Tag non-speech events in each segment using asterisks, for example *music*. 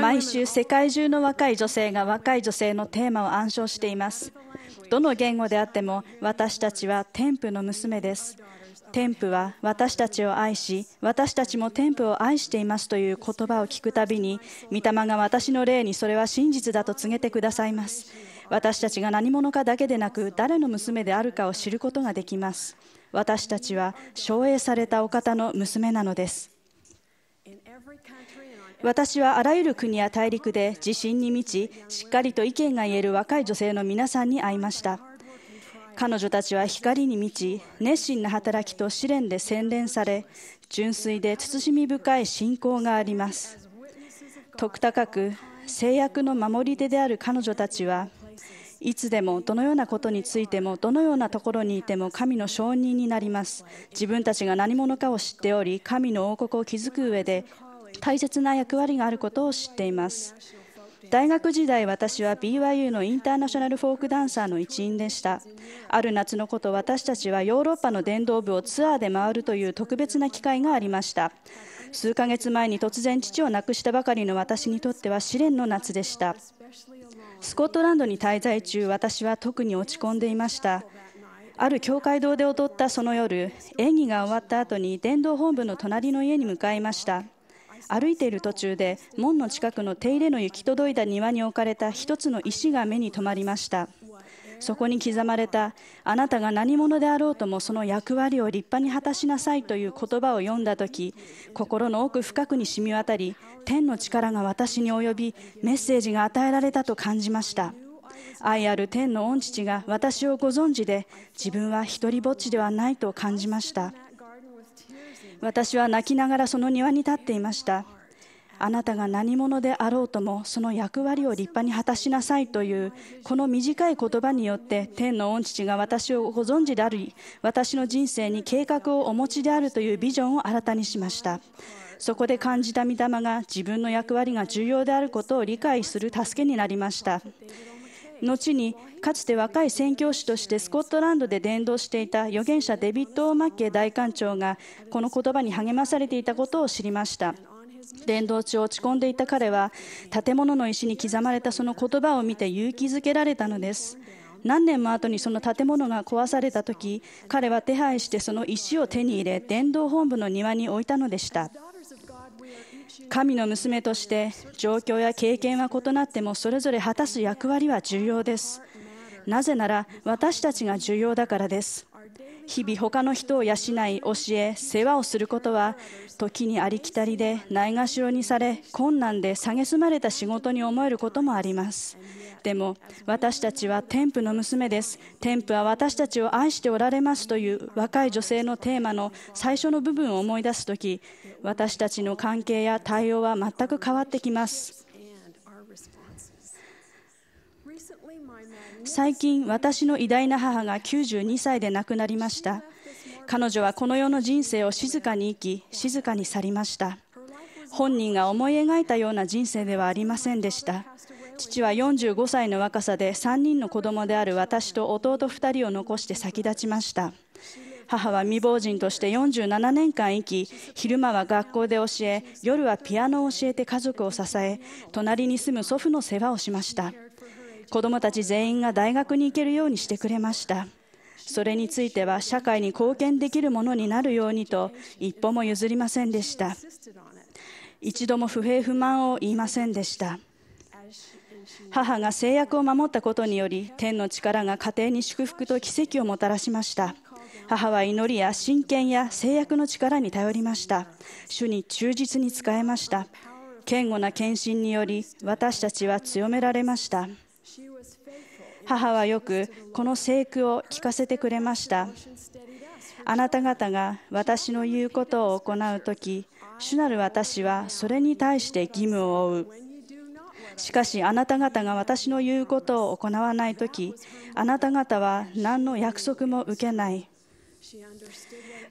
毎週世界中の若い女性が若い女性のテーマを暗唱していますどの言語であっても私たちは天賦の娘です天賦は私たちを愛し私たちも天賦を愛していますという言葉を聞くたびに御霊が私の霊にそれは真実だと告げてくださいます私たちが何者かだけでなく誰の娘であるかを知ることができます私たちは奨励されたお方の娘なのです *laughs* 私はあらゆる国や大陸で自信に満ちしっかりと意見が言える若い女性の皆さんに会いました彼女たちは光に満ち熱心な働きと試練で洗練され純粋で慎み深い信仰があります徳高く制約の守り手である彼女たちはいつでもどのようなことについてもどのようなところにいても神の承認になります自分たちが何者かを知っており神の王国を築く上で大切な役割があることを知っています。大学時代私は BYU のインターナショナルフォークダンサーの一員でしたある夏のこと私たちはヨーロッパの伝道部をツアーで回るという特別な機会がありました数ヶ月前に突然父を亡くしたばかりの私にとっては試練の夏でしたスコットランドに滞在中私は特に落ち込んでいましたある教会堂で踊ったその夜演技が終わった後に電動本部の隣の家に向かいました歩いている途中で門の近くの手入れの行き届いた庭に置かれた一つの石が目に留まりましたそこに刻まれたあなたが何者であろうともその役割を立派に果たしなさいという言葉を読んだ時心の奥深くに染み渡り天の力が私に及びメッセージが与えられたと感じました愛ある天の御父が私をご存知で自分は独りぼっちではないと感じました私は泣きながらその庭に立っていましたあなたが何者であろうともその役割を立派に果たしなさいというこの短い言葉によって天の御父が私をご存知であり私の人生に計画をお持ちであるというビジョンを新たにしましたそこで感じた御霊が自分の役割が重要であることを理解する助けになりました後にかつて若い宣教師としてスコットランドで伝道していた預言者デビッド・オーマッケ大官長がこの言葉に励まされていたことを知りました伝道中落ち込んでいた彼は建物の石に刻まれたその言葉を見て勇気づけられたのです何年も後にその建物が壊された時彼は手配してその石を手に入れ伝道本部の庭に置いたのでした神の娘として状況や経験は異なってもそれぞれ果たす役割は重要ですなぜなら私たちが重要だからです日々他の人を養い教え世話をすることは時にありきたりでないがしろにされ困難で蔑まれた仕事に思えることもありますでも私たちは天父の娘です天父は私たちを愛しておられますという若い女性のテーマの最初の部分を思い出す時私たちの関係や対応は全く変わってきます最近私の偉大な母が92歳で亡くなりました彼女はこの世の人生を静かに生き静かに去りました本人が思い描いたような人生ではありませんでした父は45歳の若さで3人の子供である私と弟2人を残して先立ちました母は未亡人として47年間生き昼間は学校で教え夜はピアノを教えて家族を支え隣に住む祖父の世話をしました子供たち全員が大学に行けるようにしてくれましたそれについては社会に貢献できるものになるようにと一歩も譲りませんでした一度も不平不満を言いませんでした母が制約を守ったことにより天の力が家庭に祝福と奇跡をもたらしました母は祈りや真剣や制約の力に頼りました主に忠実に仕えました堅固な献身により私たちは強められました母はよくこの聖句を聞かせてくれましたあなた方が私の言うことを行う時主なる私はそれに対して義務を負うしかしあなた方が私の言うことを行わないとき、あなた方は何の約束も受けない。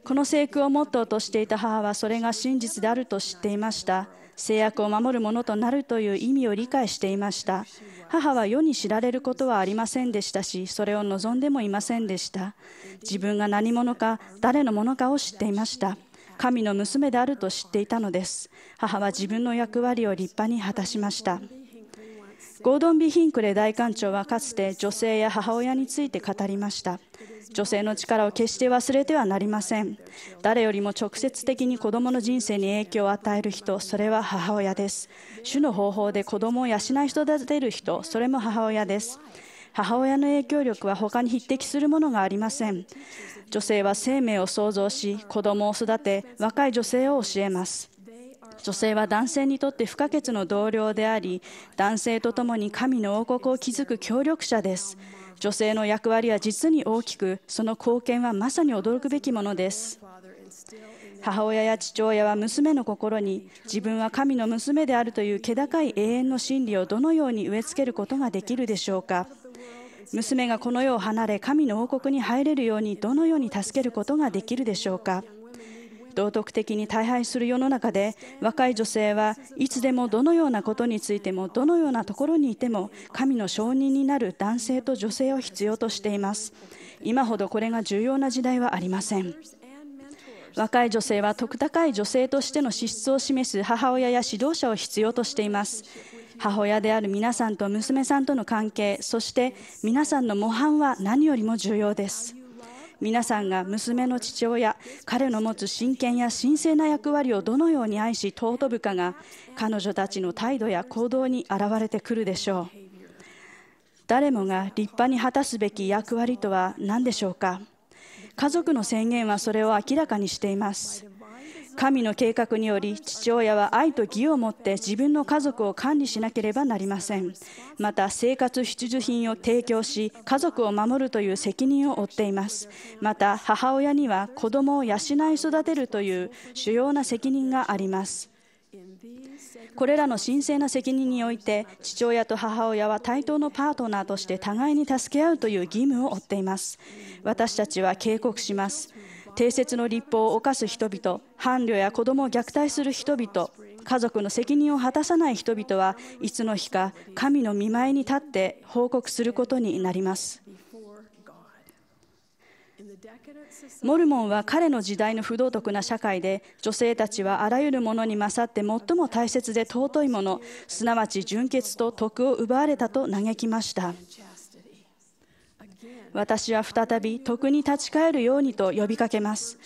この聖句をモットーとしていた母はそれが真実であると知っていました。制約を守るものとなるという意味を理解していました。母は世に知られることはありませんでしたし、それを望んでもいませんでした。自分が何者か、誰のものかを知っていました。神の娘であると知っていたのです。母は自分の役割を立派に果たしました。ゴードン・ビヒンクレ大官長はかつて女性や母親について語りました女性の力を決して忘れてはなりません誰よりも直接的に子どもの人生に影響を与える人それは母親です主の方法で子どもを養い育てる人それも母親です母親の影響力は他に匹敵するものがありません女性は生命を創造し子供を育て若い女性を教えます女性は男性にとって不可欠の同僚であり男性と共に神の王国を築く協力者です女性の役割は実に大きくその貢献はまさに驚くべきものです母親や父親は娘の心に自分は神の娘であるという気高い永遠の真理をどのように植え付けることができるでしょうか娘がこの世を離れ神の王国に入れるようにどのように助けることができるでしょうか道徳的に大敗する世の中で若い女性はいつでもどのようなことについてもどのようなところにいても神の承認になる男性と女性を必要としています今ほどこれが重要な時代はありません若い女性は徳高い女性としての資質を示す母親や指導者を必要としています母親である皆さんと娘さんとの関係そして皆さんの模範は何よりも重要です皆さんが娘の父親彼の持つ真剣や神聖な役割をどのように愛し尊ぶかが彼女たちの態度や行動に表れてくるでしょう誰もが立派に果たすべき役割とは何でしょうか家族の宣言はそれを明らかにしています神の計画により父親は愛と義を持って自分の家族を管理しなければなりませんまた生活必需品を提供し家族を守るという責任を負っていますまた母親には子供を養い育てるという主要な責任がありますこれらの神聖な責任において父親と母親は対等のパートナーとして互いに助け合うという義務を負っています私たちは警告します定説の立法を犯す人々伴侶や子供を虐待する人々家族の責任を果たさない人々はいつの日か神の見舞いに立って報告することになりますモルモンは彼の時代の不道徳な社会で女性たちはあらゆるものに勝って最も大切で尊いものすなわち純潔と徳を奪われたと嘆きました。私は再び徳に立ち返るようにと呼びかけます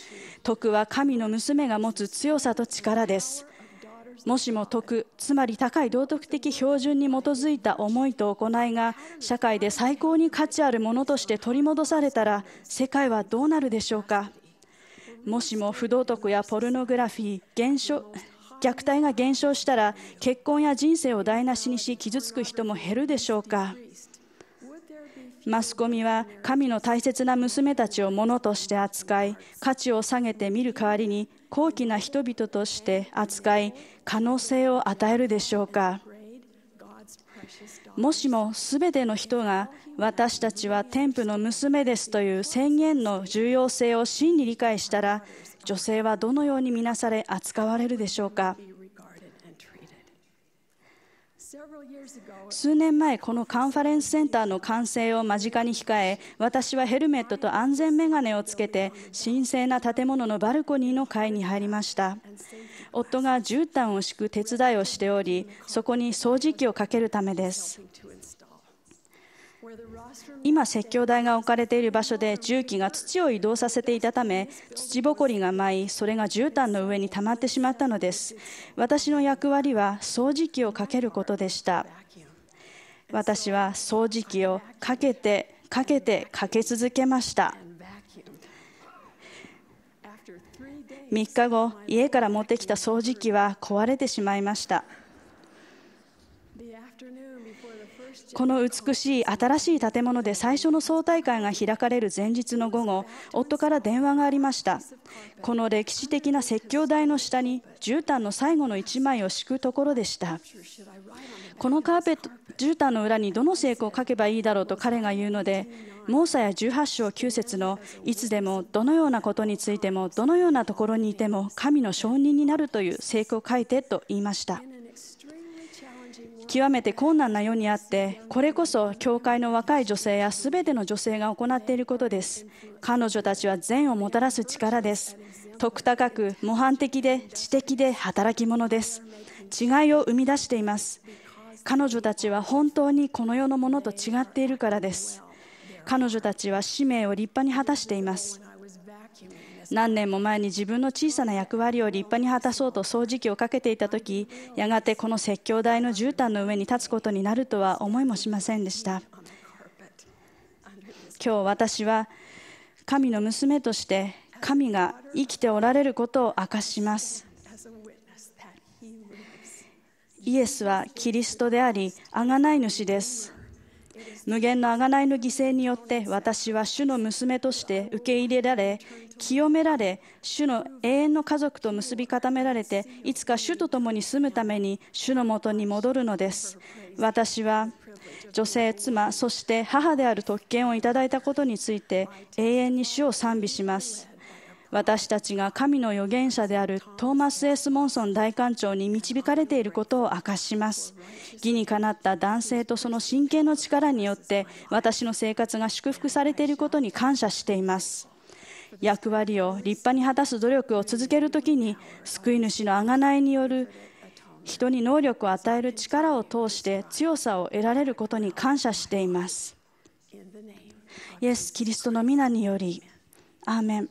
徳は神の娘が持つ強さと力ですもしも徳つまり高い道徳的標準に基づいた思いと行いが社会で最高に価値あるものとして取り戻されたら世界はどうなるでしょうかもしも不道徳やポルノグラフィー減少虐待が減少したら結婚や人生を台無しにし傷つく人も減るでしょうかマスコミは神の大切な娘たちをものとして扱い価値を下げて見る代わりに高貴な人々として扱い可能性を与えるでしょうかもしも全ての人が私たちは天賦の娘ですという宣言の重要性を真に理解したら女性はどのように見なされ扱われるでしょうか数年前、このカンファレンスセンターの完成を間近に控え、私はヘルメットと安全メガネをつけて、神聖な建物のバルコニーの階に入りました。夫が絨毯を敷く手伝いをしており、そこに掃除機をかけるためです。今、説教台が置かれている場所で重機が土を移動させていたため、土ぼこりが舞い、それが絨毯の上に溜まってしまったのです。私の役割は掃除機をかけることでした。私は掃除機をかけて、かけて、かけ続けました。3日後、家から持ってきた掃除機は壊れてしまいました。この美しい新しい建物で最初の総大会が開かれる前日の午後夫から電話がありましたこの歴史的な説教台の下に絨毯の最後の1枚を敷くところでしたこのカーペット絨毯の裏にどの聖句を書けばいいだろうと彼が言うのでモーサや18章9節のいつでもどのようなことについてもどのようなところにいても神の証人になるという成功を書いてと言いました極めて困難な世にあってこれこそ教会の若い女性やすべての女性が行っていることです彼女たちは善をもたらす力です徳高く模範的で知的で働き者です違いを生み出しています彼女たちは本当にこの世のものと違っているからです彼女たちは使命を立派に果たしています何年も前に自分の小さな役割を立派に果たそうと掃除機をかけていた時やがてこの説教台の絨毯の上に立つことになるとは思いもしませんでした今日私は神の娘として神が生きておられることを明かしますイエスはキリストであり贖い主です無限の贖いの犠牲によって私は主の娘として受け入れられ清められ主の永遠の家族と結び固められていつか主と共に住むために主のもとに戻るのです私は女性妻そして母である特権をいただいたことについて永遠に主を賛美します私たちが神の預言者であるトーマス・エスモンソン大官長に導かれていることを明かします義にかなった男性とその神経の力によって私の生活が祝福されていることに感謝しています役割を立派に果たす努力を続けるときに救い主の贖いによる人に能力を与える力を通して強さを得られることに感謝していますイエス・キリストの皆によりアーメン